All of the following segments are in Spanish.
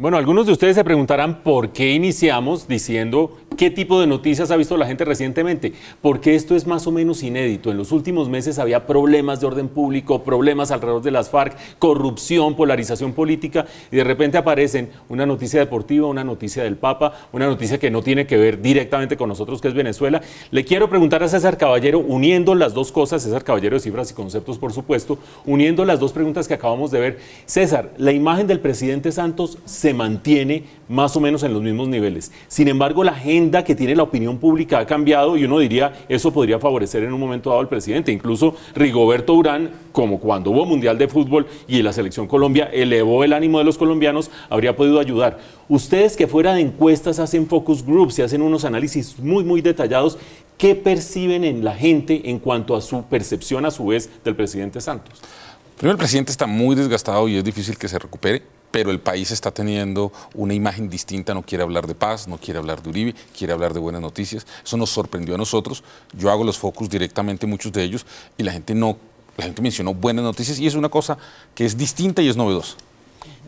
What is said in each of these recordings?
Bueno, algunos de ustedes se preguntarán por qué iniciamos diciendo qué tipo de noticias ha visto la gente recientemente, porque esto es más o menos inédito. En los últimos meses había problemas de orden público, problemas alrededor de las FARC, corrupción, polarización política, y de repente aparecen una noticia deportiva, una noticia del Papa, una noticia que no tiene que ver directamente con nosotros, que es Venezuela. Le quiero preguntar a César Caballero, uniendo las dos cosas, César Caballero de Cifras y Conceptos, por supuesto, uniendo las dos preguntas que acabamos de ver. César, la imagen del presidente Santos se se mantiene más o menos en los mismos niveles. Sin embargo, la agenda que tiene la opinión pública ha cambiado y uno diría, eso podría favorecer en un momento dado al presidente. Incluso Rigoberto Urán, como cuando hubo Mundial de Fútbol y la selección Colombia elevó el ánimo de los colombianos, habría podido ayudar. Ustedes que fuera de encuestas hacen focus groups y hacen unos análisis muy, muy detallados, ¿qué perciben en la gente en cuanto a su percepción a su vez del presidente Santos? Primero, el presidente está muy desgastado y es difícil que se recupere pero el país está teniendo una imagen distinta, no quiere hablar de paz, no quiere hablar de Uribe, quiere hablar de buenas noticias. Eso nos sorprendió a nosotros. Yo hago los focus directamente, muchos de ellos, y la gente no, la gente mencionó buenas noticias y es una cosa que es distinta y es novedosa.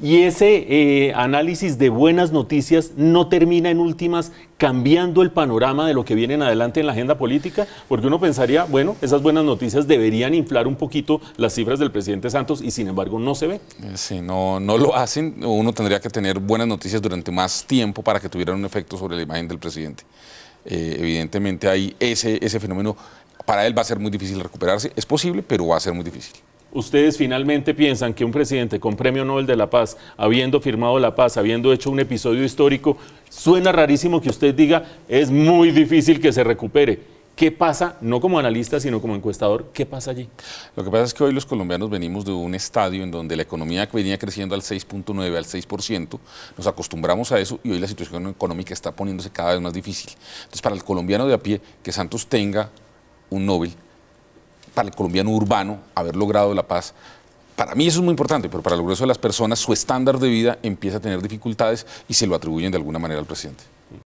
Y ese eh, análisis de buenas noticias no termina en últimas cambiando el panorama de lo que viene en adelante en la agenda política, porque uno pensaría, bueno, esas buenas noticias deberían inflar un poquito las cifras del presidente Santos y sin embargo no se ve. Eh, sí, no, no lo hacen, uno tendría que tener buenas noticias durante más tiempo para que tuvieran un efecto sobre la imagen del presidente. Eh, evidentemente hay ese, ese fenómeno, para él va a ser muy difícil recuperarse, es posible, pero va a ser muy difícil. ¿Ustedes finalmente piensan que un presidente con Premio Nobel de la Paz, habiendo firmado la paz, habiendo hecho un episodio histórico, suena rarísimo que usted diga, es muy difícil que se recupere? ¿Qué pasa, no como analista, sino como encuestador, qué pasa allí? Lo que pasa es que hoy los colombianos venimos de un estadio en donde la economía venía creciendo al 6.9, al 6%, nos acostumbramos a eso y hoy la situación económica está poniéndose cada vez más difícil. Entonces, para el colombiano de a pie, que Santos tenga un Nobel para el colombiano urbano haber logrado la paz para mí eso es muy importante, pero para el grueso de las personas su estándar de vida empieza a tener dificultades y se lo atribuyen de alguna manera al presidente.